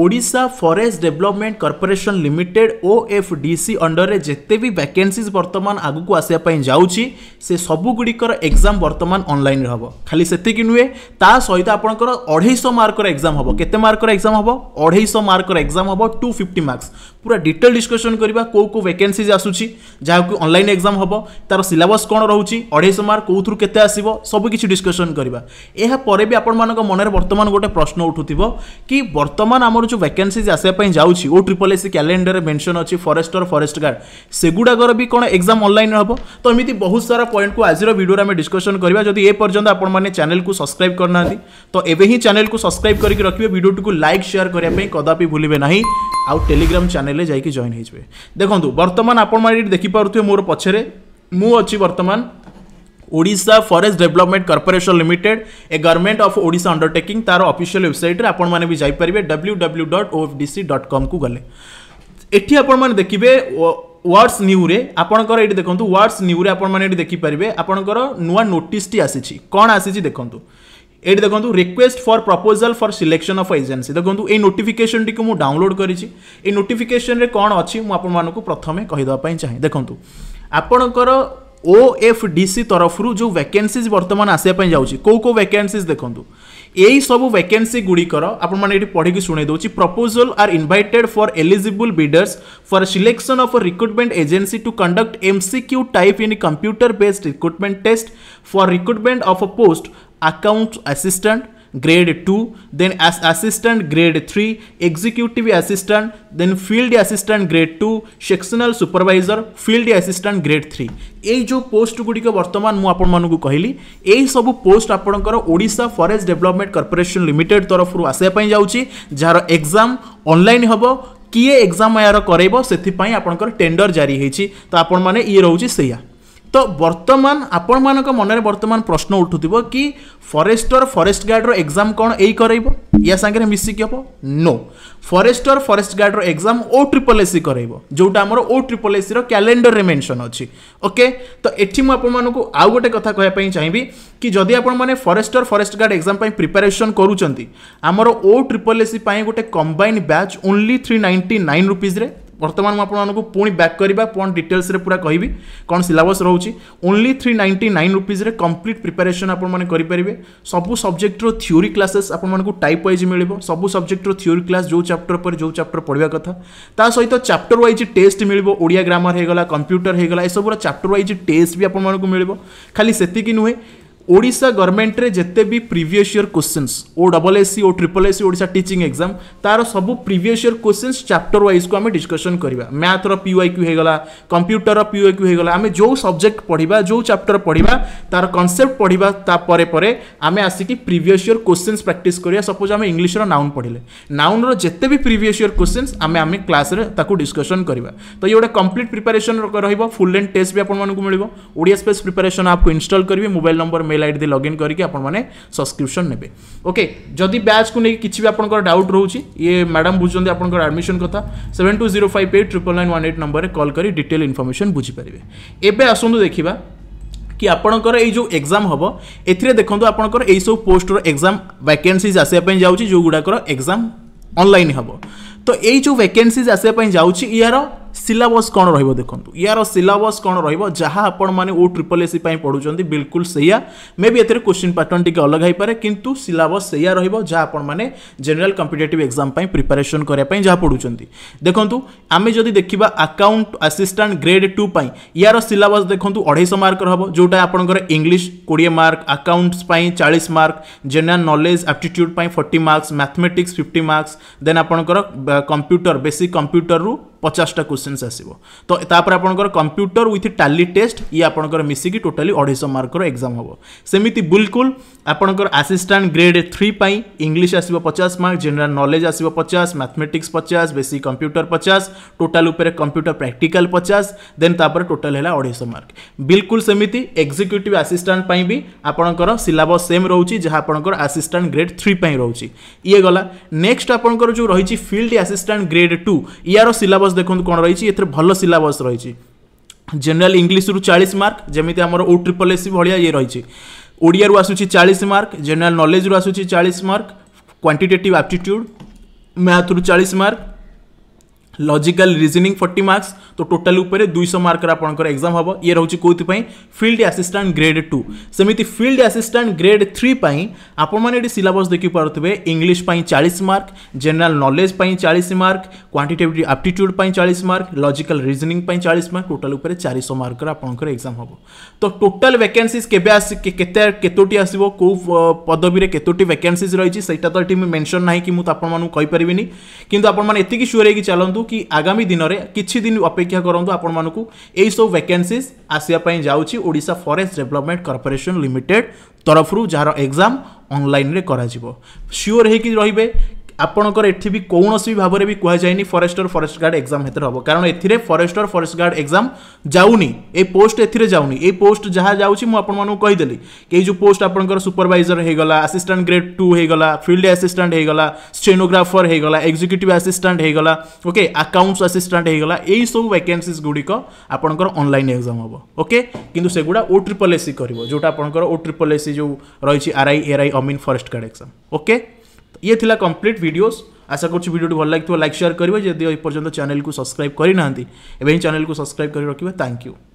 Odisha forest development corporation limited O F D C ଅଣ୍ଡରରେ ଯେତେ ବି ଭ୍ୟାକେନ୍ସିଜ୍ ବର୍ତ୍ତମାନ ଆଗକୁ ଆସିବା ପାଇଁ ଯାଉଛି ସେ ସବୁଗୁଡ଼ିକର ଏକ୍ଜାମ୍ ବର୍ତ୍ତମାନ ଅନଲାଇନ୍ରେ ହେବ ଖାଲି ସେତିକି ନୁହେଁ ତା ସହିତ ଆପଣଙ୍କର ଅଢ଼େଇଶହ ମାର୍କର ଏକ୍ଜାମ୍ ହେବ କେତେ ମାର୍କର ଏକ୍ଜାମ୍ ହେବ ଅଢ଼େଇଶହ ମାର୍କର ଏକ୍ଜାମ୍ ହେବ ଟୁ ଫିଫ୍ଟି ମାର୍କସ୍ ପୁରା ଡିଟେଲ୍ ଡିସ୍କସନ୍ କରିବା କେଉଁ କେଉଁ ଭେକେନ୍ସିଜ୍ ଆସୁଛି ଯାହାକୁ ଅନଲାଇନ୍ ଏକ୍ଜାମ୍ ହେବ ତା'ର ସିଲାବସ୍ କ'ଣ ରହୁଛି ଅଢ଼େଇଶହ ମାର୍କ କେଉଁଥିରୁ କେତେ ଆସିବ ସବୁକିଛି ଡିସ୍କସନ୍ କରିବା ଏହାପରେ ବି ଆପଣମାନଙ୍କ ମନରେ ବର୍ତ୍ତମାନ ଗୋଟେ ପ୍ରଶ୍ନ ଉଠୁଥିବ କି ବର୍ତ୍ତମାନ ଆମର ଯେଉଁ ଭେକେନ୍ସିଜ୍ ଆସିବା ପାଇଁ ଯାଉଛି ଓ ଟ୍ରିପଲ୍ ଏସ୍ କ୍ୟାଲେଣ୍ଡରରେ ମେନ୍ସନ୍ ଅଛି ଫରେଷ୍ଟର ଫରେଷ୍ଟ ଗାର୍ଡ଼ ସେଗୁଡ଼ାକର ବି କ'ଣ ଏକ୍ଜାମ୍ ଅନଲାଇନ୍ ହେବ ତ ଏମିତି ବହୁତ ସାରା ପଏଣ୍ଟକୁ ଆଜିର ଭିଡ଼ିଓରେ ଆମେ ଡିସ୍କସନ୍ କରିବା ଯଦି ଏ ପର୍ଯ୍ୟନ୍ତ ଆପଣମାନେ ଚ୍ୟାନେଲକୁ ସବସ୍କ୍ରାଇବ୍ କରିନାହାନ୍ତି ତ ଏବେ ହିଁ ଚ୍ୟାନେଲକୁ ସବସ୍କ୍ରାଇବ୍ କରିକି ରଖିବେ ଭିଡ଼ିଓଟିକୁ ଲାଇକ୍ ସେୟାର କରିବା ପାଇଁ କଦାପି ଭୁଲିବେ ନାହିଁ আউ টেলিগ্রাম চ্যানেলে যাইকি জয়েন হয়ে দেখুন বর্তমান আপনার এটি দেখিপারে মোর পছরে মু অছি বর্তমান Odisha forest development corporation limited a government of Odisha undertaking तार अफिशियल वेबसाइट आपण मैंने भी जापर W W dot O F D C dot com को गले ये आपने देखिए वार्डस न्यू आपंकर ये देखो वार्डस न्यूरे आपने देखिपारे आपंकर नुआ नोटिस टी आसी कौन आसी देखूँ ଏଇଠି ଦେଖନ୍ତୁ request for proposal for selection of agency ଦେଖନ୍ତୁ ଏଇ ନୋଟିଫିକେସନ୍ଟିକୁ ମୁଁ ଡାଉନଲୋଡ଼ କରିଛି ଏଇ ନୋଟିଫିକେସନ୍ରେ କ'ଣ ଅଛି ମୁଁ ଆପଣମାନଙ୍କୁ ପ୍ରଥମେ କହିଦେବା ପାଇଁ ଚାହେଁ ଦେଖନ୍ତୁ ଆପଣଙ୍କର ଓ ଏଫ୍ ଡି ସି ତରଫରୁ ଯେଉଁ ଭ୍ୟାକେନ୍ସିଜ୍ ବର୍ତ୍ତମାନ ଆସିବା ପାଇଁ ଯାଉଛି କେଉଁ କେଉଁ ଭ୍ୟାକେନ୍ସିଜ୍ ଦେଖନ୍ତୁ ଏହି ସବୁ ଭ୍ୟାକେନ୍ସି ଗୁଡ଼ିକର ଆପଣମାନେ ଏଠି ପଢ଼ିକି ଶୁଣେଇ ଦେଉଛି proposal are invited for eligible bidders for selection of recruitment agency to conduct M C Q type in computer based recruitment test for recruitment of a post account assistant grade 2 then as assistant grade 3 executive assistant then field assistant grade 2 sectional supervisor field assistant grade 3 এই যে post গুড়িক বর্তমান মু আপনার কহিলি এই সব post আপনার Odisha forest development corporation limited তরফর আসা যাচ্ছি যার এক্সাম অনলাইন হব কিয়ে এক্সাম এর করাইব সেপাই আপনার টেন্ডর জারি হয়েছি তো আপনার ইয়ে রয়েছে সেইয়া ତ ବର୍ତ୍ତମାନ ଆପଣମାନଙ୍କ ମନରେ ବର୍ତ୍ତମାନ ପ୍ରଶ୍ନ ଉଠୁଥିବ କି ଫରେଷ୍ଟର ଫରେଷ୍ଟ ଗାର୍ଡ଼ର ଏକ୍ଜାମ୍ କ'ଣ ଏଇ କରାଇବ ୟା ସାଙ୍ଗରେ ମିଶିକି ହେବ ନୋ ଫରେଷ୍ଟର ଫରେଷ୍ଟ ଗାର୍ଡ଼ର exam O triple S C କରାଇବ ଯେଉଁଟା ଆମର ଓ ଟ୍ରିପଲ୍ ଏସ୍ ସିର କ୍ୟାଲେଣ୍ଡରରେ ମେନ୍ସନ୍ ଅଛି ଓକେ ତ ଏଠି ମୁଁ ଆପଣମାନଙ୍କୁ ଆଉ ଗୋଟେ କଥା କହିବା ପାଇଁ ଚାହିଁବି କି ଯଦି ଆପଣମାନେ ଫରେଷ୍ଟର ଫରେଷ୍ଟ ଗାର୍ଡ଼ ଏକ୍ଜାମ୍ ପାଇଁ ପ୍ରିପାରେସନ୍ କରୁଛନ୍ତି ଆମର ଓ ଟ୍ରିପଲ୍ ଏସ୍ ପାଇଁ ଗୋଟେ combine batch only three ninety nine ରୁପିଜ୍ରେ वर्तमान मुझे पुणी बैक करा पुण डिटेल्स पूरा कह कौन सिलबस रोचे ओनली थ्री नाइंटी नाइन रुपीज्रे कम्प्लीट प्रिपेरेसन आपरेंगे सब सब्जेक्टर थीओरी क्लासेस आपको टाइप व्वज मिल सब सब्जेक्टर थीओरी क्लास जो चैप्टर पर जो चैप्टर पढ़ा कथ सहित चैप्टर व्वज टेस्ट मिले ओडिया ग्रामर होगा कंप्यूटर होगा यह सबूर चैप्टर व्वज टेस्ट भी आपको मिल खाली से नुहे ओडा गवर्नमेंट जिते भी previous year question O double S C O triple S C teaching exam तार सब previous year question chapter wise को आम डिस्कसन करवा मैथ्र पीआई क्यू होगा कंप्यूटर पीआई क्यू होगा आम जो सब्जेक्ट पढ़ा जो चैप्टर पढ़ा तार कनसेप्ट पढ़ापर पर आम आसिकी प्रिवियस इयर क्वेश्चन प्राक्ट कर सपोज आम इंग्लीश्र नाउन पढ़ले नाउन रेत भी प्रिवियस ईयर क्वेश्चन आम आम क्लास डिस्कसन करवा तो ये गोटे कम्प्लीट प्रिपेरेसन रही फुल एंड टेस्ट भी आपको मिले ओडिया स्पेस प्रिपेरेसन आपको इनस्टल करेंगे mobile number mail ID login करके आपने सब्सक्रिप्सन ने ओके जदि ब्याज को लेकिन किसी भी आपंकर डाउट रोचे ये मैडम बुझुँच आपंकर आडमिशन कथा seven two zero five eight triple nine one eight number में कल कर डिटेल इनफर्मेसन बुझीपर एवं आसतु देखा कि आपणकर ये जो हम ए देखो आपणकर सब पोस्टर एग्जाम वैकेन्सीज आसपाई जाऊँगी जो गुड़ाकर एग्जाम ऑनलाइन हम तो यही जो वैकेन्सीज आसपाई जाऊँगी यार ସିଲାବସ୍ କ'ଣ ରହିବ ଦେଖନ୍ତୁ ୟାର ସିଲାବସ୍ କ'ଣ ରହିବ ଯାହା ଆପଣମାନେ ଓ ଟ୍ରିପଲ୍ ଏସ୍ସି ପାଇଁ ପଢ଼ୁଛନ୍ତି ବିଲକୁଲ ସେଇଆ ମେ ବି ଏଥିରେ କୋଶ୍ଚିନ୍ ପାଟର୍ନ ଟିକେ ଅଲଗା ହେଇପାରେ କିନ୍ତୁ ସିଲାବସ୍ ସେଇଆ ରହିବ ଯାହା ଆପଣମାନେ ଜେନେରାଲ୍ କମ୍ପିଟେଟିଭ୍ ଏକ୍ଜାମ୍ ପାଇଁ ପ୍ରିପାରେସନ୍ କରିବା ପାଇଁ ଯାହା ପଢ଼ୁଛନ୍ତି ଦେଖନ୍ତୁ ଆମେ ଯଦି ଦେଖିବା ଆକାଉଣ୍ଟ ଆସିଷ୍ଟାଣ୍ଟ ଗ୍ରେଡ୍ ଟୁ ପାଇଁ ୟାର ସିଲାବସ୍ ଦେଖନ୍ତୁ ଅଢ଼େଇଶହ ମାର୍କର ହେବ ଯେଉଁଟା ଆପଣଙ୍କର ଇଂଲିଶ କୋଡ଼ିଏ ମାର୍କ ଆକାଉଣ୍ଟସ୍ ପାଇଁ ଚାଳିଶ ମାର୍କ ଜେନେରାଲ୍ ନଲେଜ୍ ଆପ୍ଟିଚ୍ୟୁଡ୍ ପାଇଁ forty marks mathematics fifty marks then ଆପଣଙ୍କର କମ୍ପ୍ୟୁଟର ବେସିକ୍ କମ୍ପ୍ୟୁଟରରୁ पचासटा क्वेश्चन आसो तो आपर कंप्यूटर विथ टाली टेस्ट ये आपर मिसिकी टोटाली अढ़ईश मार्क एक्जाम हे सेमती बिलकुल आपंकर आसीस्टाट ग्रेड थ्री इंग्लीश आस पचास मार्क जेनेल नलेज आस पचास मैथमेटिक्स पचास बेसिक कंप्यूटर पचास टोटाल कंप्यूटर प्राक्टिकाल पचास देन तापर टोटाल है अढ़ईश मार्क बिलकुल सेमती एक्जिक्यूट आसीस्टाट भी आपंकर सिलबस सेम रोच जहाँ आप आसीस्टां ग्रेड थ्री रोचे गला नेक्स्ट आपंकर जो रही फिल्ड आसीस्टाट ग्रेड टू यार सिलबस ସିଲାବସ୍ ଦେଖନ୍ତୁ କ'ଣ ରହିଛି ଏଥିରେ ଭଲ ସିଲାବସ୍ ରହିଛି ଜେନେରାଲ ଇଂଲିଶରୁ ଚାଳିଶ ମାର୍କ ଯେମିତି ଆମର ଓ ଟ୍ରିପଲ୍ ଏସ୍ ଭଳିଆ ଇଏ ରହିଛି ଓଡ଼ିଆରୁ ଆସୁଛି ଚାଳିଶ ମାର୍କ ଜେନେରାଲ ନଲେଜରୁ ଆସୁଛି ଚାଳିଶ ମାର୍କ କ୍ୱାଣ୍ଟିଟେଟିଭ୍ ଆପ୍ଟିଟ୍ୟୁଡ଼ ମ୍ୟାଥ୍ରୁ ଚାଳିଶ mark logical reasoning forty marks तो टोटाल उपर दुईश मार्कर आपंकर एक्जाम हम ये रोचे कौपाई फिल्ड आसीस्टाट ग्रेड टू सेमती फिल्ड आसीस्टाट ग्रेड थ्री आपण मैंने सिलबस देखिपे इंग्लीश चालीस मार्क जेनेल नलेज चालीस मार्क क्वांटिटेट आप्टिट्यूड चालीस मार्क लजिकाल रिजनिंग चालीस मार्क टोटाल उपर चार मार्कर आपंकर एक्जाम हम तो टोटाल वैकेंसीज के आसो कौ पदवी में कतोटी वैकेंसीज रही तो ये मेनसन ना कि मुझे आपको कहीपरि कि आपड़ मैंने चलतु कि ଆଗାମୀ ଦିନରେ କିଛି ଦିନ ଅପେକ୍ଷା କରନ୍ତୁ ଆପଣମାନଙ୍କୁ ଏହିସବୁ ଭ୍ୟାକେନ୍ସିଜ୍ ଆସିବା ପାଇଁ ଯାଉଛି Odisha forest development corporation limited ତରଫରୁ ଯାହାର ଏକ୍ଜାମ୍ ଅନଲାଇନ୍ରେ କରାଯିବ ସିଓର ହେଇକି ରହିବେ ଆପଣଙ୍କର ଏଠି ବି କୌଣସି ବି ଭାବରେ ବି କୁହାଯାଇନି ଫରେଷ୍ଟର ଫରେଷ୍ଟ ଗାର୍ଡ଼ ଏକ୍ଜାମ୍ ହେତରେ ହେବ କାରଣ ଏଥିରେ ଫରେଷ୍ଟର ଫରେଷ୍ଟ ଗାର୍ଡ଼ ଏକ୍ଜାମ୍ ଯାଉନି ଏ ପୋଷ୍ଟ ଏଥିରେ ଯାଉନି ଏ ପୋଷ୍ଟ ଯାହା ଯାଉଛି ମୁଁ ଆପଣମାନଙ୍କୁ କହିଦେଲି କି ଏଇ ଯେଉଁ ପୋଷ୍ଟ ଆପଣଙ୍କର ସୁପରଭାଇଜର ହେଇଗଲା ଆସିଷ୍ଟାଣ୍ଟ ଗ୍ରେଡ୍ ଟୁ ହେଇଗଲା ଫିଲ୍ଡ ଆସିଷ୍ଟାଣ୍ଟ ହେଇଗଲା ଷ୍ଟେନୋଗ୍ରାଫର ହେଇଗଲା ଏକ୍ଜିକ୍ୟୁଟିଭ୍ ଆସିଷ୍ଟାଣ୍ଟ ହେଇଗଲା ଓକେ ଆକାଉଣ୍ଟସ୍ ଆସିଷ୍ଟାଣ୍ଟ ହେଇଗଲା ଏଇସବୁ ଭ୍ୟାକେନ୍ସିଜ୍ ଗୁଡ଼ିକ ଆପଣଙ୍କର ଅନଲାଇନ୍ ଏକ୍ଜାମ୍ ହେବ ଓକେ କିନ୍ତୁ ସେଗୁଡ଼ା ଓ ଟ୍ରିପଲ୍ ଏସ୍ ସି କରିବ ଯେଉଁଟା ଆପଣଙ୍କର ଓ ଟ୍ରିପଲ୍ ଏସ୍ ସି ଯେଉଁ ରହିଛି ଆର୍ଆଇ ଏଆର୍ଆଇ ଅମିନ୍ ଫରେଷ୍ଟ ଗାର୍ଡ଼ ଏକ୍ଜାମ୍ ଓକେ ये थिला कंप्लीट वीडियोस आशा करूँ भिडियो भल लगे लाइक सेयार करेंगे जदि एपर्तंत चैनल को सब्सक्राइब करना एवं चैनल को सब्सक्राइब कर रखिए थैंक यू